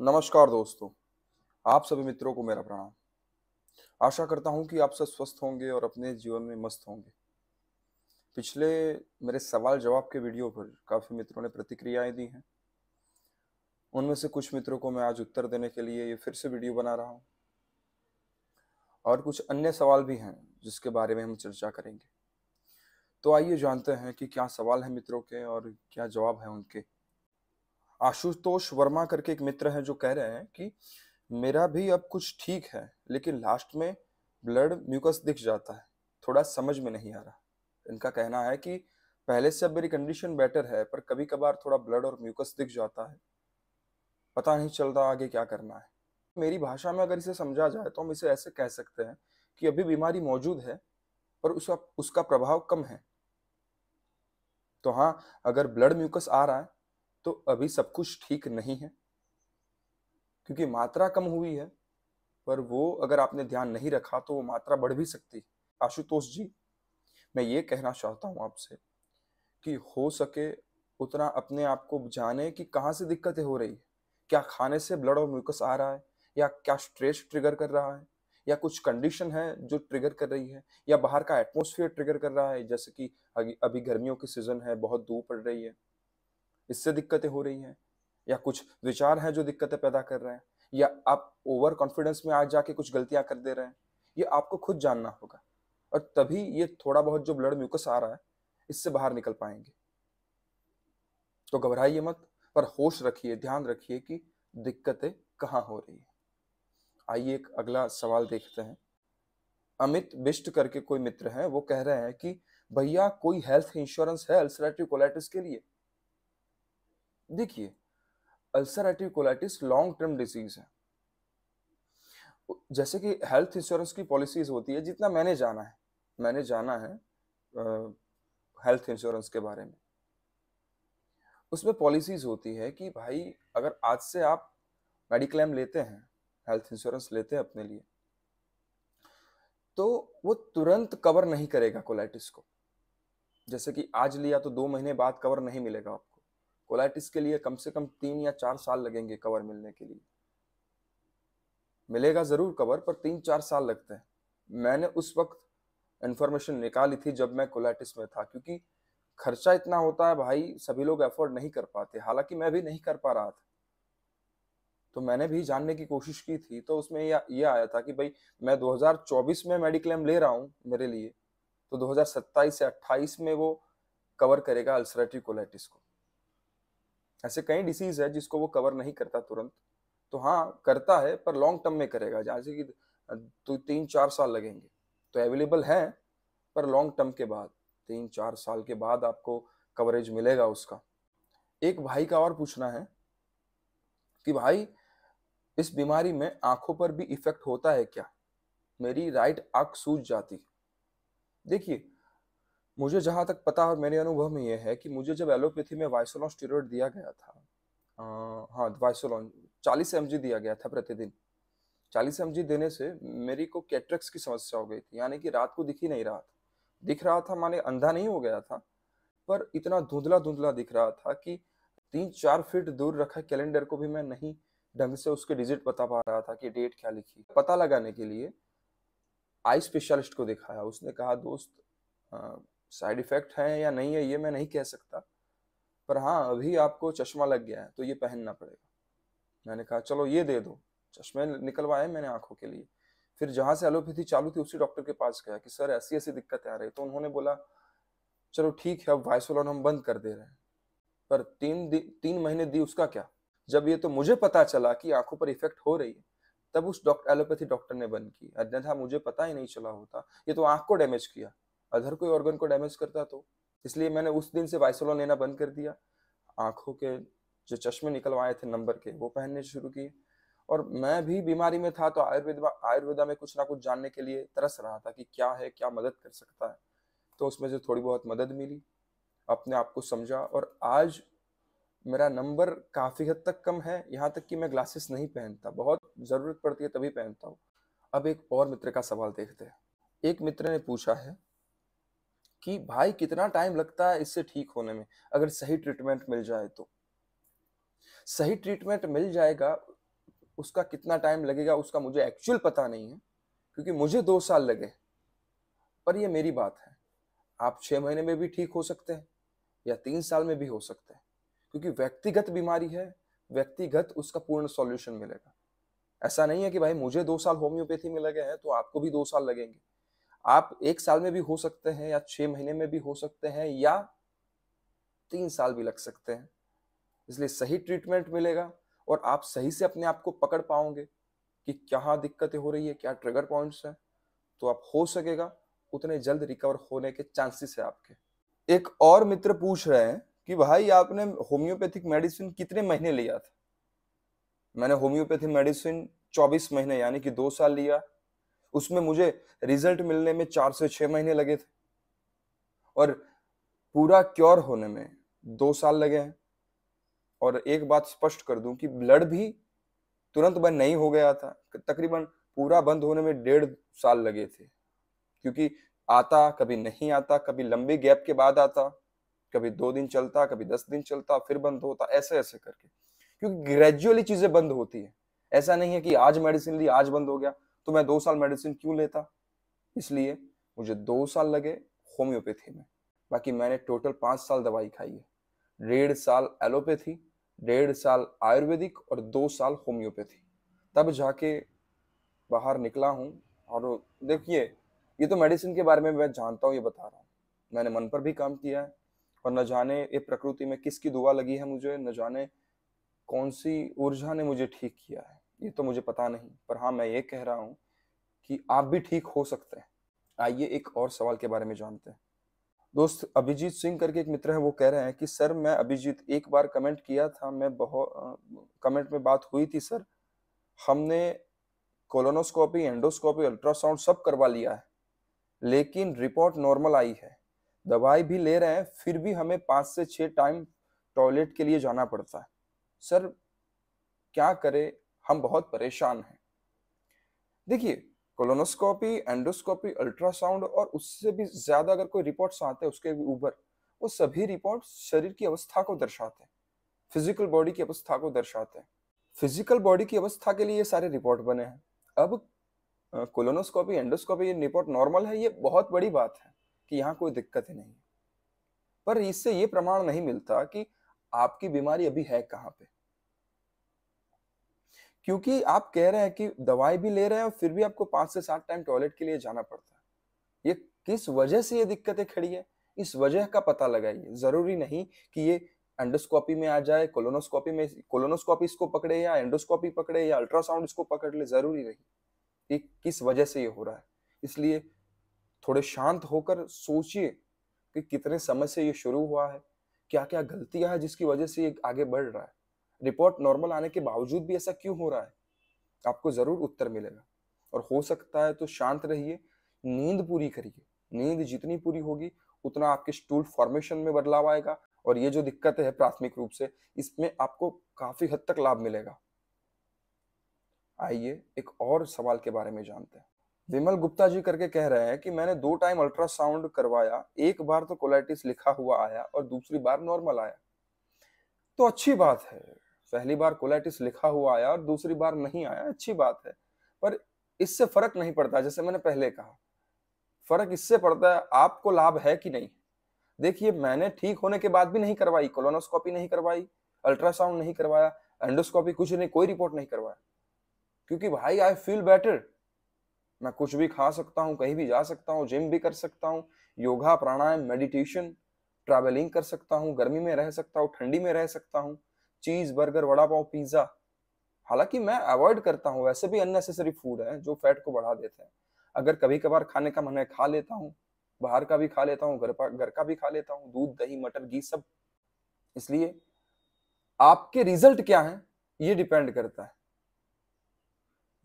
नमस्कार दोस्तों आप सभी मित्रों को मेरा प्रणाम आशा करता हूं कि आप सब स्वस्थ होंगे और अपने जीवन में मस्त होंगे पिछले मेरे सवाल जवाब के वीडियो पर काफ़ी मित्रों ने प्रतिक्रियाएं दी हैं उनमें से कुछ मित्रों को मैं आज उत्तर देने के लिए ये फिर से वीडियो बना रहा हूँ और कुछ अन्य सवाल भी हैं जिसके बारे में हम चर्चा करेंगे तो आइए जानते हैं कि क्या सवाल है मित्रों के और क्या जवाब है उनके आशुतोष वर्मा करके एक मित्र हैं जो कह रहे हैं कि मेरा भी अब कुछ ठीक है लेकिन लास्ट में ब्लड म्यूकस दिख जाता है थोड़ा समझ में नहीं आ रहा इनका कहना है कि पहले से अब मेरी कंडीशन बेटर है पर कभी कभार थोड़ा ब्लड और म्यूकस दिख जाता है पता नहीं चल रहा आगे क्या करना है मेरी भाषा में अगर इसे समझा जाए तो हम इसे ऐसे कह सकते हैं कि अभी बीमारी मौजूद है पर उसका उसका प्रभाव कम है तो हाँ अगर ब्लड म्यूकस आ रहा है तो अभी सब कुछ ठीक नहीं है क्योंकि मात्रा कम हुई है पर वो अगर आपने ध्यान नहीं रखा तो वो मात्रा बढ़ भी सकती आशुतोष जी मैं ये कहना चाहता हूं आपसे कि हो सके उतना अपने आप को जाने कि कहां से दिक्कतें हो रही है क्या खाने से ब्लड और म्यूकस आ रहा है या क्या स्ट्रेस ट्रिगर कर रहा है या कुछ कंडीशन है जो ट्रिगर कर रही है या बाहर का एटमोसफियर ट्रिगर कर रहा है जैसे कि अभी गर्मियों की सीज़न है बहुत धूप पड़ रही है इससे दिक्कतें हो रही हैं या कुछ विचार हैं जो दिक्कतें पैदा कर रहे हैं या आप ओवर कॉन्फिडेंस में आ जाके कुछ गलतियां कर दे रहे हैं ये आपको खुद जानना होगा और तभी ये थोड़ा बहुत जो ब्लड म्यूकस आ रहा है इससे बाहर निकल पाएंगे तो घबराइए मत पर होश रखिए ध्यान रखिए कि दिक्कतें कहाँ हो रही है आइए एक अगला सवाल देखते हैं अमित बिस्ट करके कोई मित्र हैं वो कह रहे हैं कि भैया कोई हेल्थ इंश्योरेंस है अल्सरेटिव कोलाइटिस के लिए देखिए ulcerative colitis long term disease है जैसे कि हेल्थ इंश्योरेंस की पॉलिसीज होती है जितना मैंने जाना है मैंने जाना है हेल्थ इंश्योरेंस के बारे में उसमें पॉलिसीज होती है कि भाई अगर आज से आप मेडिक्लेम लेते हैं हेल्थ इंश्योरेंस लेते हैं अपने लिए तो वो तुरंत कवर नहीं करेगा कोलाइटिस को जैसे कि आज लिया तो दो महीने बाद कवर नहीं मिलेगा आपको कोलाइटिस के लिए कम से कम तीन या चार साल लगेंगे कवर मिलने के लिए मिलेगा ज़रूर कवर पर तीन चार साल लगते हैं मैंने उस वक्त इन्फॉर्मेशन निकाली थी जब मैं कोलाइटिस में था क्योंकि खर्चा इतना होता है भाई सभी लोग अफोर्ड नहीं कर पाते हालांकि मैं भी नहीं कर पा रहा था तो मैंने भी जानने की कोशिश की थी तो उसमें यह ये आया था कि भाई मैं 2024 में मेडिक्लेम ले रहा हूँ मेरे लिए तो 2027 से 28 में वो कवर करेगा अल्सरेटरी कोलाइटिस को ऐसे कई डिसीज है जिसको वो कवर नहीं करता तुरंत तो हाँ करता है पर लॉन्ग टर्म में करेगा जैसे कि तो तीन चार साल लगेंगे तो अवेलेबल है पर लॉन्ग टर्म के बाद तीन चार साल के बाद आपको कवरेज मिलेगा उसका एक भाई का और पूछना है कि भाई इस बीमारी में आंखों पर भी इफेक्ट होता है क्या मेरी राइट आंख सूज जाती देखिए मुझे जहाँ तक पता और मेरे अनुभव में यह है कि मुझे जब एलोपैथी में वाइसोलॉन स्टीरोड दिया गया था आ, हाँ वाइसोलॉन चालीस एम दिया गया था प्रतिदिन चालीस एम देने से मेरी को कैट्रक्स की समस्या हो गई थी यानी कि रात को दिख ही नहीं रहा था दिख रहा था माने अंधा नहीं हो गया था पर इतना धुंधला धुंधला दिख रहा था कि तीन चार फीट दूर रखा कैलेंडर को भी मैं नहीं ढंग से उसके डिजिट बता पा रहा था कि डेट क्या लिखी पता लगाने के लिए आई स्पेशलिस्ट को दिखाया उसने कहा दोस्त साइड इफ़ेक्ट है या नहीं है ये मैं नहीं कह सकता पर हाँ अभी आपको चश्मा लग गया है तो ये पहनना पड़ेगा मैंने कहा चलो ये दे दो चश्मे निकलवाए मैंने आंखों के लिए फिर जहां से एलोपैथी चालू थी उसी डॉक्टर के पास गया कि सर ऐसी ऐसी दिक्कतें आ रही तो उन्होंने बोला चलो ठीक है अब वाइसोलॉन हम बंद कर दे रहे हैं पर तीन तीन महीने दी उसका क्या जब ये तो मुझे पता चला कि आंखों पर इफेक्ट हो रही है तब उस डॉक्टर एलोपैथी डॉक्टर ने बंद की अन्यथा मुझे पता ही नहीं चला होता ये तो आंख को डैमेज किया अगर कोई ऑर्गन को डैमेज करता तो इसलिए मैंने उस दिन से वाइसोलॉन लेना बंद कर दिया आंखों के जो चश्मे निकलवाए थे नंबर के वो पहनने शुरू किए और मैं भी बीमारी में था तो आयुर्वेद आयुर्वेदा में कुछ ना कुछ जानने के लिए तरस रहा था कि क्या है क्या मदद कर सकता है तो उसमें से थोड़ी बहुत मदद मिली अपने आप को समझा और आज मेरा नंबर काफ़ी हद तक कम है यहाँ तक कि मैं ग्लासेस नहीं पहनता बहुत ज़रूरत पड़ती है तभी पहनता हूँ अब एक और मित्र का सवाल देखते हैं एक मित्र ने पूछा है कि भाई कितना टाइम लगता है इससे ठीक होने में अगर सही ट्रीटमेंट मिल जाए तो सही ट्रीटमेंट मिल जाएगा उसका कितना टाइम लगेगा उसका मुझे एक्चुअल पता नहीं है क्योंकि मुझे दो साल लगे पर यह मेरी बात है आप छः महीने में भी ठीक हो सकते हैं या तीन साल में भी हो सकते हैं क्योंकि व्यक्तिगत बीमारी है व्यक्तिगत उसका पूर्ण सॉल्यूशन मिलेगा ऐसा नहीं है कि भाई मुझे दो साल होम्योपैथी में लगे हैं तो आपको भी दो साल लगेंगे आप एक साल में भी हो सकते हैं या छह महीने में भी हो सकते हैं या तीन साल भी लग सकते हैं इसलिए सही ट्रीटमेंट मिलेगा और आप सही से अपने आप को पकड़ पाओगे कि क्या दिक्कतें हो रही है क्या ट्रिगर पॉइंट्स हैं तो आप हो सकेगा उतने जल्द रिकवर होने के चांसेस है आपके एक और मित्र पूछ रहे हैं कि भाई आपने होम्योपैथिक मेडिसिन कितने महीने लिया था मैंने होम्योपैथी मेडिसिन 24 महीने यानी कि दो साल लिया उसमें मुझे रिजल्ट मिलने में चार से छह महीने लगे थे और पूरा क्योर होने में दो साल लगे हैं और एक बात स्पष्ट कर दूं कि ब्लड भी तुरंत बंद नहीं हो गया था तकरीबन पूरा बंद होने में डेढ़ साल लगे थे क्योंकि आता कभी नहीं आता कभी लंबे गैप के बाद आता कभी दो दिन चलता कभी दस दिन चलता फिर बंद होता ऐसे ऐसे करके क्योंकि ग्रेजुअली चीजें बंद होती है ऐसा नहीं है कि आज मेडिसिन ली आज बंद हो गया तो मैं दो साल मेडिसिन क्यों लेता इसलिए मुझे दो साल लगे होम्योपैथी में बाकी मैंने टोटल पाँच साल दवाई खाई है डेढ़ साल एलोपैथी डेढ़ साल आयुर्वेदिक और दो साल होम्योपैथी तब जाके बाहर निकला हूँ और देखिए ये तो मेडिसिन के बारे में मैं जानता हूँ ये बता रहा हूँ मैंने मन पर भी काम किया है और न जाने ये प्रकृति में किसकी दुआ लगी है मुझे न जाने कौन सी ऊर्जा ने मुझे ठीक किया है ये तो मुझे पता नहीं पर हाँ मैं ये कह रहा हूँ कि आप भी ठीक हो सकते हैं आइए एक और सवाल के बारे में जानते हैं दोस्त अभिजीत सिंह करके एक मित्र हैं वो कह रहे हैं कि सर मैं अभिजीत एक बार कमेंट किया था मैं बहुत कमेंट में बात हुई थी सर हमने कोलोनोस्कोपी एंडोस्कोपी अल्ट्रासाउंड सब करवा लिया है लेकिन रिपोर्ट नॉर्मल आई है दवाई भी ले रहे हैं फिर भी हमें पाँच से छः टाइम टॉयलेट के लिए जाना पड़ता है सर क्या करें हम बहुत परेशान हैं देखिए कोलोनोस्कोपी एंडोस्कोपी अल्ट्रासाउंड और उससे भी ज्यादा अगर कोई रिपोर्ट्स आते हैं उसके ऊपर वो सभी रिपोर्ट शरीर की अवस्था को दर्शाते हैं फिजिकल बॉडी की अवस्था को दर्शाते हैं फिजिकल बॉडी की अवस्था के लिए ये सारे रिपोर्ट बने हैं अब कोलोनोस्कोपी एंडोस्कोपी ये रिपोर्ट नॉर्मल है ये बहुत बड़ी बात है कि यहाँ कोई दिक्कत ही नहीं पर इससे ये प्रमाण नहीं मिलता कि आपकी बीमारी अभी है कहाँ पे क्योंकि आप कह रहे हैं कि दवाई भी ले रहे हैं और फिर भी आपको पाँच से सात टाइम टॉयलेट के लिए जाना पड़ता है ये किस वजह से ये दिक्कतें खड़ी है इस वजह का पता लगाइए जरूरी नहीं कि ये एंडोस्कोपी में आ जाए कोलोनोस्कोपी में कोलोनोस्कोपी इसको पकड़े या एंडोस्कोपी पकड़े या अल्ट्रासाउंड इसको पकड़ ले जरूरी नहीं ये किस वजह से ये हो रहा है इसलिए थोड़े शांत होकर सोचिए कि कितने समय से ये शुरू हुआ है क्या क्या गलतियां हैं जिसकी वजह से ये आगे बढ़ रहा है रिपोर्ट नॉर्मल आने के बावजूद भी ऐसा क्यों हो रहा है आपको जरूर उत्तर मिलेगा और हो सकता है तो शांत रहिए नींद पूरी करिए नींद जितनी पूरी होगी उतना आपके स्टूल फॉर्मेशन में बदलाव आएगा और ये जो दिक्कत है प्राथमिक रूप से इसमें आपको काफी हद तक लाभ मिलेगा आइए एक और सवाल के बारे में जानते हैं विमल गुप्ता जी करके कह रहे हैं कि मैंने दो टाइम अल्ट्रासाउंड करवाया एक बार तो कोलाइटिस लिखा हुआ आया और दूसरी बार नॉर्मल आया तो अच्छी बात है पहली बार कोलाइटिस लिखा हुआ आया और दूसरी बार नहीं आया अच्छी बात है पर इससे फर्क नहीं पड़ता जैसे मैंने पहले कहा फर्क इससे पड़ता है आपको लाभ है कि नहीं देखिए मैंने ठीक होने के बाद भी नहीं करवाई कोलोनोस्कोपी नहीं करवाई अल्ट्रासाउंड नहीं करवाया एंडोस्कॉपी कुछ नहीं कोई रिपोर्ट नहीं करवाया क्योंकि भाई आई फील बेटर मैं कुछ भी खा सकता हूँ कहीं भी जा सकता हूँ जिम भी कर सकता हूँ योगा प्राणायाम मेडिटेशन ट्रैवलिंग कर सकता हूँ गर्मी में रह सकता हूँ ठंडी में रह सकता हूँ चीज बर्गर वड़ा पाव पिज्जा हालांकि मैं अवॉइड करता हूँ वैसे भी अननेसेसरी फूड है जो फैट को बढ़ा देते हैं अगर कभी कभार खाने का मन है खा लेता हूँ बाहर का भी खा लेता हूँ घर घर का भी खा लेता हूँ दूध दही मटर घी सब इसलिए आपके रिजल्ट क्या है ये डिपेंड करता है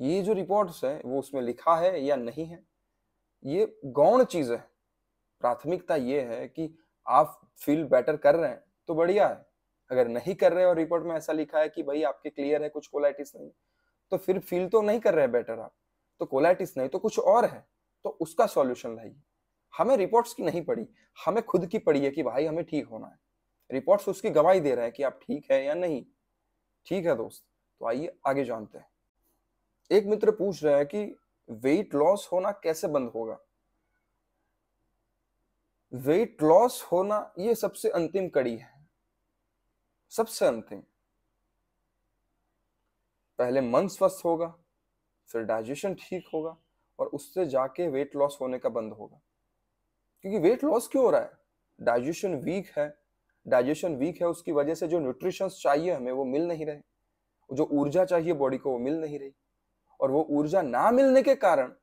ये जो रिपोर्ट्स है वो उसमें लिखा है या नहीं है ये गौण चीज है प्राथमिकता ये है कि आप फील बेटर कर रहे हैं तो बढ़िया है अगर नहीं कर रहे और रिपोर्ट में ऐसा लिखा है कि भाई आपके क्लियर है कुछ कोलाइटिस नहीं तो फिर फील तो नहीं कर रहे बेटर आप तो कोलाइटिस नहीं तो कुछ और है तो उसका सॉल्यूशन लाइए हमें रिपोर्ट्स की नहीं पड़ी हमें खुद की पड़ी है कि भाई हमें ठीक होना है रिपोर्ट्स उसकी गवाही दे रहे हैं कि आप ठीक है या नहीं ठीक है दोस्त तो आइए आगे जानते हैं एक मित्र पूछ रहे हैं कि वेट लॉस होना कैसे बंद होगा वेट लॉस होना यह सबसे अंतिम कड़ी है सबसे अंतिम पहले मन स्वस्थ होगा फिर डाइजेशन ठीक होगा और उससे जाके वेट लॉस होने का बंद होगा क्योंकि वेट लॉस क्यों हो रहा है डाइजेशन वीक है डाइजेशन वीक है उसकी वजह से जो न्यूट्रिशंस चाहिए हमें वो मिल नहीं रहे जो ऊर्जा चाहिए बॉडी को वो मिल नहीं रही और वो ऊर्जा ना मिलने के कारण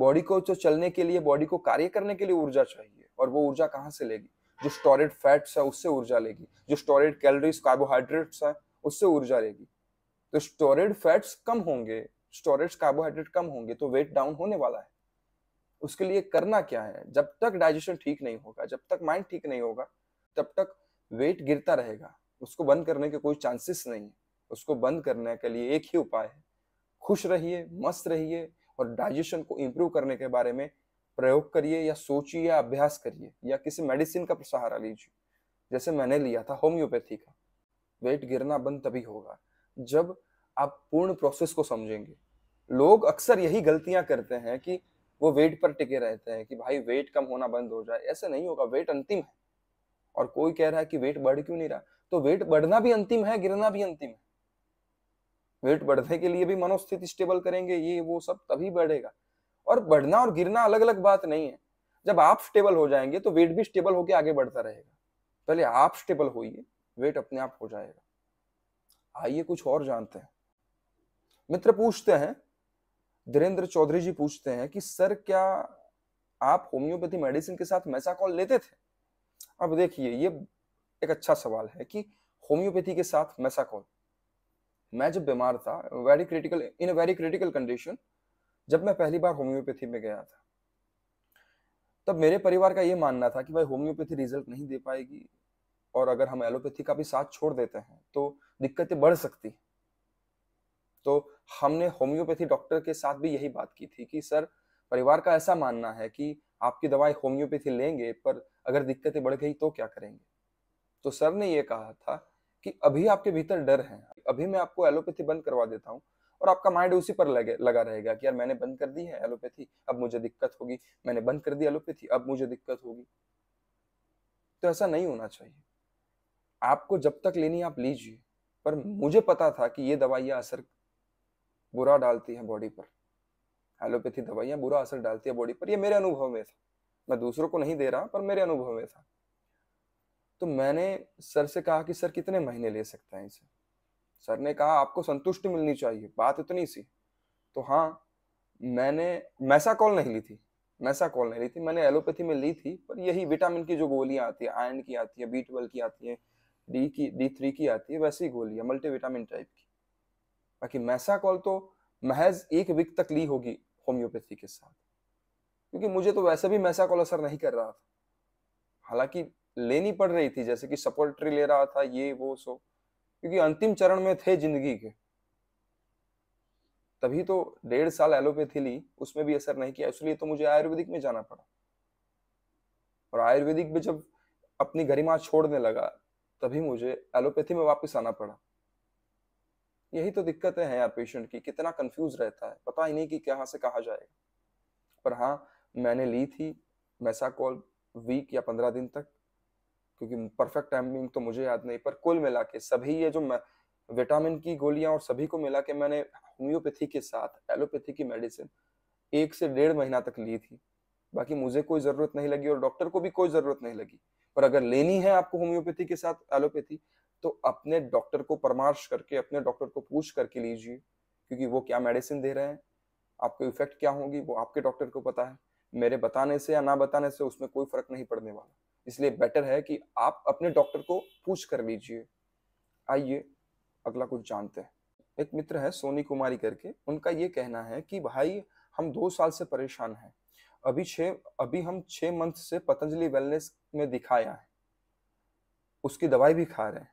बॉडी को जो तो चलने के लिए बॉडी को कार्य करने के लिए ऊर्जा चाहिए और वो ऊर्जा कहाँ से लेगी जो स्टोरेड फैट्स है उससे ऊर्जा लेगी जो स्टोरेड कैलोरीज कार्बोहाइड्रेट्स है उससे ऊर्जा लेगी तो स्टोरेड फैट्स कम होंगे स्टोरेज कार्बोहाइड्रेट कम होंगे तो वेट डाउन होने वाला है उसके लिए करना क्या है जब तक डाइजेशन ठीक नहीं होगा जब तक माइंड ठीक नहीं होगा तब तक वेट गिरता रहेगा उसको बंद करने के कोई चांसेस नहीं है उसको बंद करने के लिए एक ही उपाय है खुश रहिए मस्त रहिए और डाइजेशन को इम्प्रूव करने के बारे में प्रयोग करिए या सोचिए या अभ्यास करिए या किसी मेडिसिन का सहारा लीजिए जैसे मैंने लिया था होम्योपैथी का वेट गिरना बंद तभी होगा जब आप पूर्ण प्रोसेस को समझेंगे लोग अक्सर यही गलतियां करते हैं कि वो वेट पर टिके रहते हैं कि भाई वेट कम होना बंद हो जाए ऐसे नहीं होगा वेट अंतिम है और कोई कह रहा है कि वेट बढ़ क्यों नहीं रहा तो वेट बढ़ना भी अंतिम है गिरना भी अंतिम है वेट बढ़ने के लिए भी मनोस्थिति स्टेबल करेंगे ये वो सब तभी बढ़ेगा और बढ़ना और गिरना अलग अलग बात नहीं है जब आप स्टेबल हो जाएंगे तो वेट भी स्टेबल होकर आगे बढ़ता रहेगा पहले आप स्टेबल होइए वेट अपने आप हो जाएगा आइए कुछ और जानते हैं मित्र पूछते हैं धीरेन्द्र चौधरी जी पूछते हैं कि सर क्या आप होम्योपैथी मेडिसिन के साथ मैसाकॉल लेते थे अब देखिए ये एक अच्छा सवाल है कि होम्योपैथी के साथ मैसाकॉल मैं जब बीमार था very critical in very critical condition जब मैं पहली बार होम्योपैथी में गया था तब मेरे परिवार का ये मानना था कि भाई होम्योपैथी रिजल्ट नहीं दे पाएगी और अगर हम एलोपैथी का भी साथ छोड़ देते हैं तो दिक्कतें बढ़ सकती तो हमने होम्योपैथी डॉक्टर के साथ भी यही बात की थी कि सर परिवार का ऐसा मानना है कि आपकी दवाई होम्योपैथी लेंगे पर अगर दिक्कतें बढ़ गई तो क्या करेंगे तो सर ने यह कहा था कि अभी आपके भीतर डर है अभी मैं आपको एलोपैथी बंद करवा देता हूँ और आपका माइंड उसी पर लगे लगा रहेगा कि यार मैंने बंद कर दी है एलोपैथी अब मुझे दिक्कत होगी मैंने बंद कर दी एलोपैथी अब मुझे दिक्कत होगी तो ऐसा नहीं होना चाहिए आपको जब तक लेनी आप लीजिए पर मुझे पता था कि ये दवाइयाँ असर बुरा डालती हैं बॉडी पर एलोपैथी दवाइयाँ बुरा असर डालती है बॉडी पर ये मेरे अनुभव में था मैं दूसरों को नहीं दे रहा पर मेरे अनुभव में था तो मैंने सर से कहा कि सर कितने महीने ले सकते हैं इसे सर ने कहा आपको संतुष्टि मिलनी चाहिए बात इतनी सी तो हाँ मैंने मैसा कॉल नहीं ली थी मैसा कॉल नहीं ली थी मैंने एलोपैथी में ली थी पर यही विटामिन की जो गोलियाँ आती है आयरन की आती है बी ट्वेल्व की आती है डी की डी थ्री की आती है वैसी गोलियाँ विटामिन टाइप की बाकी मैसा कॉल तो महज एक वीक तक ली होगी होम्योपैथी के साथ क्योंकि मुझे तो वैसे भी मैसा कॉल असर नहीं कर रहा था हालांकि लेनी पड़ रही थी जैसे कि सपोर्टरी ले रहा था ये वो सो क्योंकि अंतिम चरण में थे जिंदगी के तभी तो डेढ़ साल एलोपैथी ली उसमें भी असर नहीं किया इसलिए तो मुझे आयुर्वेदिक में जाना पड़ा और आयुर्वेदिक में जब अपनी गरिमा छोड़ने लगा तभी मुझे एलोपैथी में वापस आना पड़ा यही तो दिक्कतें हैं यार पेशेंट की कितना कंफ्यूज रहता है पता ही नहीं कि कहाँ से कहा जाएगा पर हाँ मैंने ली थी मैसाकॉल वीक या पंद्रह दिन तक क्योंकि परफेक्ट टाइमिंग तो मुझे याद नहीं पर कुल मिला के सभी ये जो विटामिन की गोलियां और सभी को मिला के मैंने होम्योपैथी के साथ एलोपैथी की मेडिसिन एक से डेढ़ महीना तक ली थी बाकी मुझे कोई जरूरत नहीं लगी और डॉक्टर को भी कोई जरूरत नहीं लगी पर अगर लेनी है आपको होम्योपैथी के साथ एलोपैथी तो अपने डॉक्टर को परामर्श करके अपने डॉक्टर को पूछ करके लीजिए क्योंकि वो क्या मेडिसिन दे रहे हैं आपके इफेक्ट क्या होंगी वो आपके डॉक्टर को पता है मेरे बताने से या ना बताने से उसमें कोई फर्क नहीं पड़ने वाला इसलिए बेटर है कि आप अपने डॉक्टर को पूछ कर लीजिए आइए अगला कुछ जानते हैं एक मित्र है सोनी कुमारी करके उनका ये कहना है कि भाई हम दो साल से परेशान हैं अभी छे अभी हम छः मंथ से पतंजलि वेलनेस में दिखाया है उसकी दवाई भी खा रहे हैं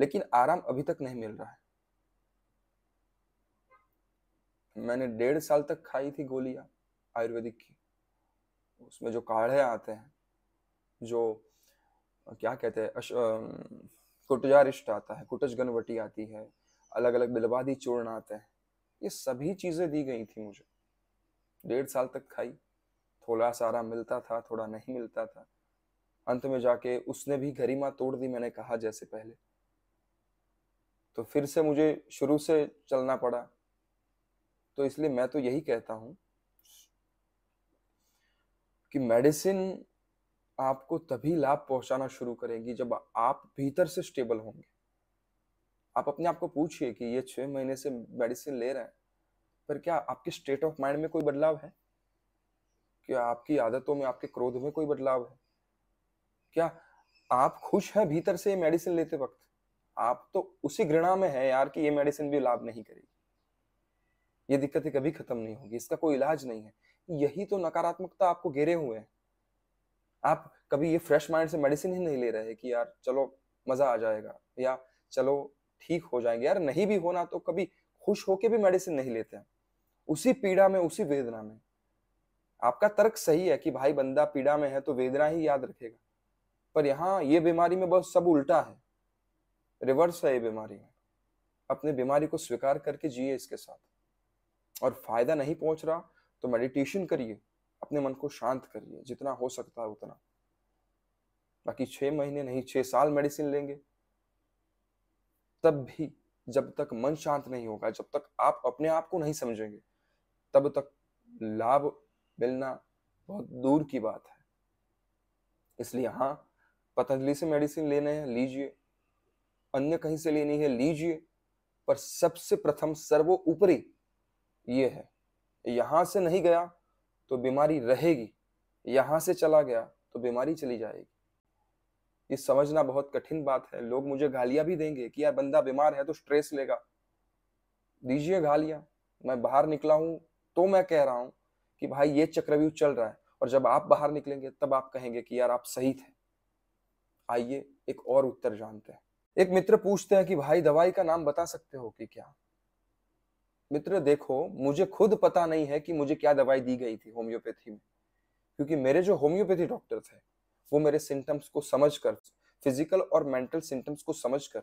लेकिन आराम अभी तक नहीं मिल रहा है मैंने डेढ़ साल तक खाई थी गोलियां आयुर्वेदिक की उसमें जो काढ़े आते हैं जो क्या कहते हैं कुटजारिष्ट आता है कुटज गणवटी आती है अलग अलग बिलवादी चूर्ण आते हैं ये सभी चीज़ें दी गई थी मुझे डेढ़ साल तक खाई थोड़ा सारा मिलता था थोड़ा नहीं मिलता था अंत में जाके उसने भी गरिमा तोड़ दी मैंने कहा जैसे पहले तो फिर से मुझे शुरू से चलना पड़ा तो इसलिए मैं तो यही कहता हूँ कि मेडिसिन आपको तभी लाभ पहुंचाना शुरू करेगी जब आप भीतर से स्टेबल होंगे आप अपने आप को पूछिए कि ये छह महीने से मेडिसिन ले रहे हैं पर क्या आपके स्टेट ऑफ माइंड में कोई बदलाव है क्या आपकी आदतों में आपके क्रोध में कोई बदलाव है क्या आप खुश हैं भीतर से ये मेडिसिन लेते वक्त आप तो उसी घृणा में है यार कि ये मेडिसिन भी लाभ नहीं करेगी ये दिक्कतें कभी खत्म नहीं होगी इसका कोई इलाज नहीं है यही तो नकारात्मकता आपको घेरे हुए हैं आप कभी ये फ्रेश माइंड से मेडिसिन ही नहीं ले रहे कि यार चलो मजा आ जाएगा या चलो ठीक हो जाएंगे यार नहीं भी होना तो कभी खुश होके भी मेडिसिन नहीं लेते हैं उसी पीड़ा में उसी वेदना में आपका तर्क सही है कि भाई बंदा पीड़ा में है तो वेदना ही याद रखेगा पर यहाँ ये बीमारी में बस सब उल्टा है रिवर्स है ये बीमारी में अपने बीमारी को स्वीकार करके जिए इसके साथ और फायदा नहीं पहुंच रहा तो मेडिटेशन करिए अपने मन को शांत करिए जितना हो सकता है उतना बाकी छह महीने नहीं छह साल मेडिसिन लेंगे तब भी जब तक मन शांत नहीं होगा जब तक आप अपने आप को नहीं समझेंगे तब तक लाभ मिलना बहुत दूर की बात है इसलिए हाँ पतंजलि से मेडिसिन लेने हैं लीजिए अन्य कहीं से लेनी है लीजिए पर सबसे प्रथम सर्वोपरि ये है यहां से नहीं गया तो बीमारी रहेगी यहाँ से चला गया तो बीमारी चली जाएगी ये समझना बहुत कठिन बात है लोग मुझे गालियां भी देंगे कि यार बंदा बीमार है तो स्ट्रेस लेगा दीजिए गालियां मैं बाहर निकला हूं तो मैं कह रहा हूं कि भाई ये चक्रव्यूह चल रहा है और जब आप बाहर निकलेंगे तब आप कहेंगे कि यार आप सही थे आइए एक और उत्तर जानते हैं एक मित्र पूछते हैं कि भाई दवाई का नाम बता सकते हो कि क्या मित्र देखो मुझे खुद पता नहीं है कि मुझे क्या दवाई दी गई थी होम्योपैथी में क्योंकि मेरे जो होम्योपैथी डॉक्टर थे वो मेरे सिम्टम्स को समझ कर फिजिकल और मेंटल सिम्टम्स को समझ कर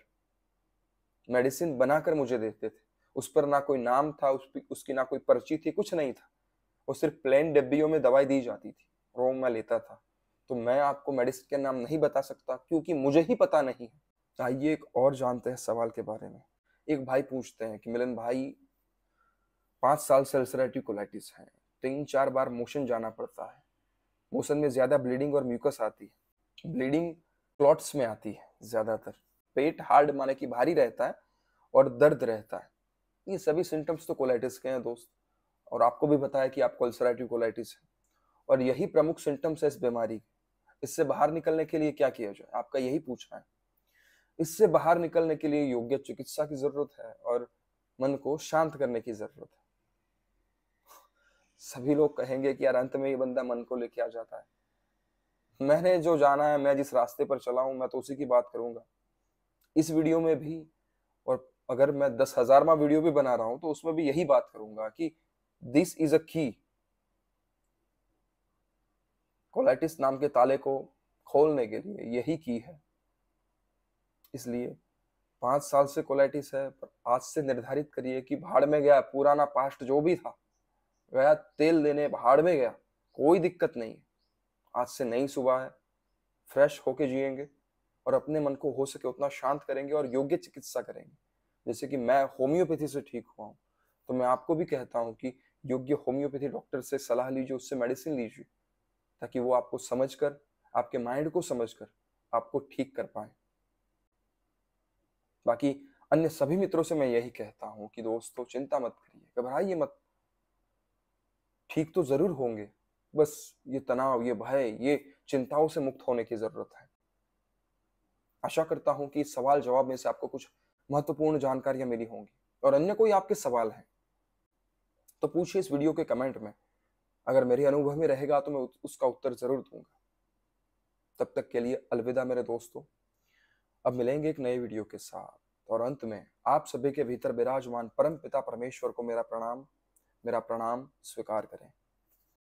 मेडिसिन बनाकर मुझे देते थे उस पर ना कोई नाम था उस उसकी ना कोई पर्ची थी कुछ नहीं था वो सिर्फ प्लेन डिब्बियों में दवाई दी जाती थी रोम मैं लेता था तो मैं आपको मेडिसिन के नाम नहीं बता सकता क्योंकि मुझे ही पता नहीं है आइए एक और जानते हैं सवाल के बारे में एक भाई पूछते हैं कि मिलन भाई पाँच साल से अल्सरेटिव कोलाइटिस है तीन चार बार मोशन जाना पड़ता है मोशन में ज़्यादा ब्लीडिंग और म्यूकस आती है ब्लीडिंग क्लॉट्स में आती है ज़्यादातर पेट हार्ड माने कि भारी रहता है और दर्द रहता है ये सभी सिम्टम्स तो कोलाइटिस के हैं दोस्त और आपको भी बताया कि आपको अल्सराटिव कोलाइटिस है और यही प्रमुख सिम्टम्स है इस बीमारी के इससे बाहर निकलने के लिए क्या किया जाए आपका यही पूछना है इससे बाहर निकलने के लिए योग्य चिकित्सा की जरूरत है और मन को शांत करने की जरूरत है सभी लोग कहेंगे कि यार अंत में ये बंदा मन को लेके आ जाता है मैंने जो जाना है मैं जिस रास्ते पर चला हूं मैं तो उसी की बात करूंगा इस वीडियो में भी और अगर मैं दस हजारवा वीडियो भी बना रहा हूं तो उसमें भी यही बात करूंगा कि दिस इज अ की कोलाइटिस नाम के ताले को खोलने के लिए यही की है इसलिए पांच साल से कोलाइटिस है पर आज से निर्धारित करिए कि भाड़ में गया पुराना पास्ट जो भी था गया तेल देने पहाड़ में गया कोई दिक्कत नहीं है आज से नई सुबह है फ्रेश होके जिएंगे और अपने मन को हो सके उतना शांत करेंगे और योग्य चिकित्सा करेंगे जैसे कि मैं होम्योपैथी से ठीक हुआ हूँ तो मैं आपको भी कहता हूँ कि योग्य होम्योपैथी डॉक्टर से सलाह लीजिए उससे मेडिसिन लीजिए ताकि वो आपको समझ कर आपके माइंड को समझ कर आपको ठीक कर पाए बाकी अन्य सभी मित्रों से मैं यही कहता हूँ कि दोस्तों चिंता मत करिए घबराइए मत ठीक तो जरूर होंगे बस ये तनाव ये भय ये चिंताओं से मुक्त होने की जरूरत है आशा करता हूं कि सवाल जवाब में से आपको कुछ महत्वपूर्ण जानकारियां मिली होंगी और अन्य कोई आपके सवाल है तो पूछिए इस वीडियो के कमेंट में अगर मेरे अनुभव में रहेगा तो मैं उसका उत्तर जरूर दूंगा तब तक के लिए अलविदा मेरे दोस्तों अब मिलेंगे एक नए वीडियो के साथ और अंत में आप सभी के भीतर विराजमान परम पिता परमेश्वर को मेरा प्रणाम मेरा प्रणाम स्वीकार करें